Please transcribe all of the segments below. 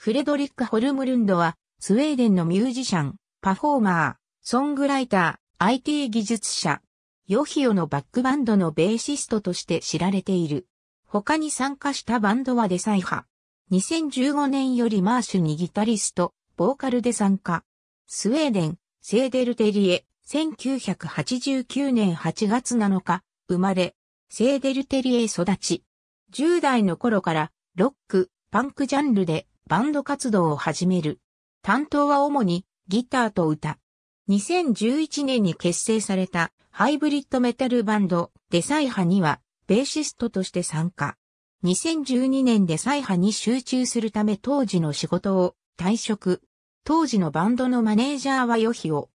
フレドリック・ホルムルンドは、スウェーデンのミュージシャン、パフォーマー、ソングライター、IT 技術者、ヨヒオのバックバンドのベーシストとして知られている。他に参加したバンドはデサイハ。2015年よりマーシュにギタリスト、ボーカルで参加。スウェーデン、セーデルテリエ、1989年8月7日、生まれ、セーデルテリエ育ち。10代の頃から、ロック、パンクジャンルでバンド活動を始める。担当は主にギターと歌。2011年に結成されたハイブリッドメタルバンドデサイハにはベーシストとして参加。2012年でサイハに集中するため当時の仕事を退職。当時のバンドのマネージャーはヨヒオ。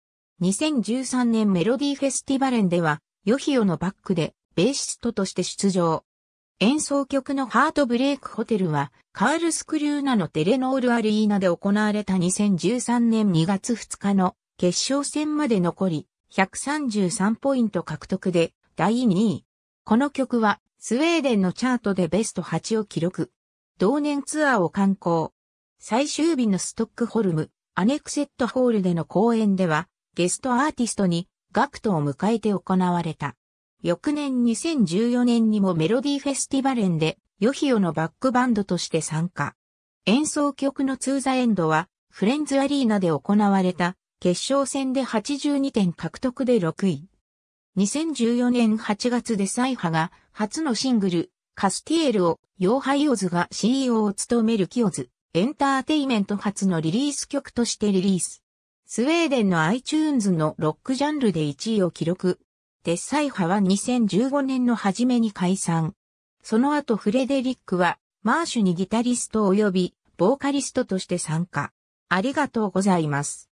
2013年メロディーフェスティバレンではヨヒオのバックでベーシストとして出場。演奏曲のハートブレイクホテルは、カールスクリューナのテレノールアリーナで行われた2013年2月2日の決勝戦まで残り、133ポイント獲得で第2位。この曲は、スウェーデンのチャートでベスト8を記録。同年ツアーを観光。最終日のストックホルム、アネクセットホールでの公演では、ゲストアーティストに、ガクトを迎えて行われた。翌年2014年にもメロディーフェスティバルンで、ヨヒオのバックバンドとして参加。演奏曲のツーザエンドは、フレンズアリーナで行われた、決勝戦で82点獲得で6位。2014年8月でサイハが、初のシングル、カスティエルを、ヨーハイオズが CEO を務めるキオズ、エンターテイメント初のリリース曲としてリリース。スウェーデンの iTunes のロックジャンルで1位を記録。デッサイ派は2015年の初めに解散。その後フレデリックは、マーシュにギタリスト及び、ボーカリストとして参加。ありがとうございます。